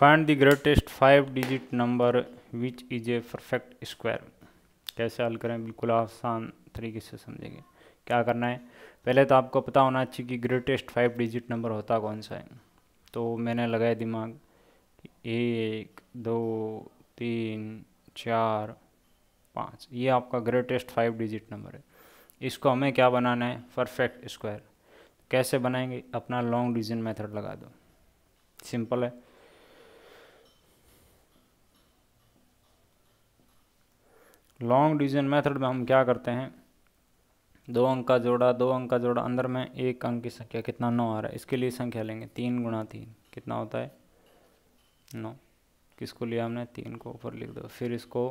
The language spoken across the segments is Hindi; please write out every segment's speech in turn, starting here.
find the greatest five digit number which is a perfect square कैसे हल करें बिल्कुल आसान तरीके से समझेंगे क्या करना है पहले तो आपको पता होना चाहिए कि ग्रेटेस्ट फाइव डिजिट नंबर होता कौन सा है तो मैंने लगाया दिमाग एक दो तीन चार पाँच ये आपका ग्रेटेस्ट फाइव डिजिट नंबर है इसको हमें क्या बनाना है परफेक्ट स्क्वायर कैसे बनाएंगे अपना लॉन्ग डिवीजन मेथड लगा दो सिंपल है लॉन्ग डिवीजन मेथड में हम क्या करते हैं दो अंक का जोड़ा दो अंक का जोड़ा अंदर में एक अंक की संख्या कितना नौ आ रहा है इसके लिए संख्या लेंगे तीन गुणा तीन कितना होता है नौ किसको लिया हमने तीन को ऊपर लिख दो फिर इसको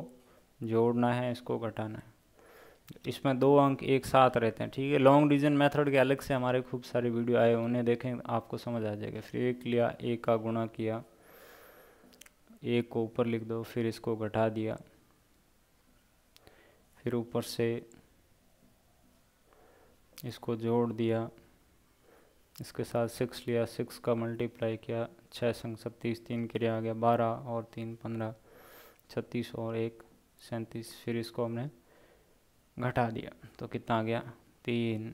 जोड़ना है इसको घटाना है इसमें दो अंक एक साथ रहते हैं ठीक है लॉन्ग डिवीजन मेथड के अलग से हमारे खूब सारे वीडियो आए उन्हें देखें आपको समझ आ जाएगा फिर एक लिया एक का गुणा किया एक को ऊपर लिख दो फिर इसको घटा दिया फिर ऊपर से इसको जोड़ दिया इसके साथ सिक्स लिया सिक्स का मल्टीप्लाई किया छः संग छत्तीस तीन क्रिया आ गया बारह और तीन पंद्रह छत्तीस और एक सैंतीस फिर इसको हमने घटा दिया तो कितना आ गया तीन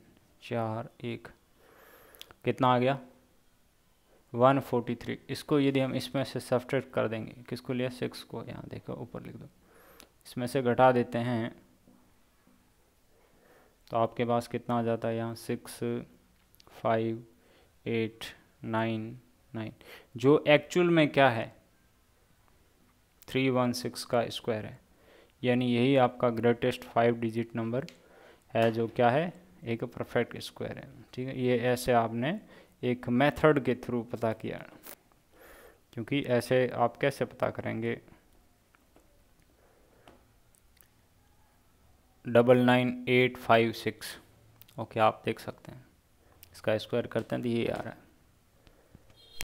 चार एक कितना आ गया वन फोर्टी थ्री इसको यदि हम इसमें से सब्ट्रैक्ट कर देंगे किसको लिया सिक्स को यहाँ देखो ऊपर लिख दो इसमें से घटा देते हैं तो आपके पास कितना आ जाता है यहाँ six five eight nine nine जो एक्चुअल में क्या है थ्री वन सिक्स का स्क्वायर है यानी यही आपका ग्रेटेस्ट फाइव डिजिट नंबर है जो क्या है एक परफेक्ट स्क्वायर है ठीक है ये ऐसे आपने एक मेथड के थ्रू पता किया क्योंकि ऐसे आप कैसे पता करेंगे double nine eight five six okay आप देख सकते हैं इसका स्क्वायर करते हैं तो ये आ रहा है